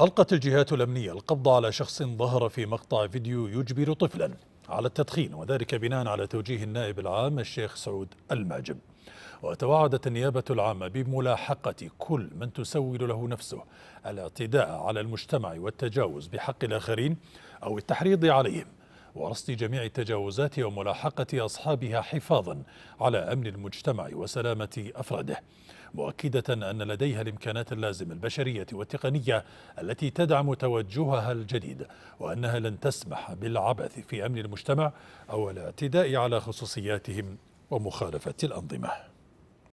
ألقت الجهات الأمنية القبض على شخص ظهر في مقطع فيديو يجبر طفلا على التدخين وذلك بناء على توجيه النائب العام الشيخ سعود الماجب وتوعدت النيابة العامة بملاحقة كل من تسول له نفسه الاعتداء على المجتمع والتجاوز بحق الآخرين أو التحريض عليهم ورصد جميع التجاوزات وملاحقة أصحابها حفاظا على أمن المجتمع وسلامة أفراده مؤكدة أن لديها الإمكانات اللازمة البشرية والتقنية التي تدعم توجهها الجديد وأنها لن تسمح بالعبث في أمن المجتمع أو الاعتداء على خصوصياتهم ومخالفة الأنظمة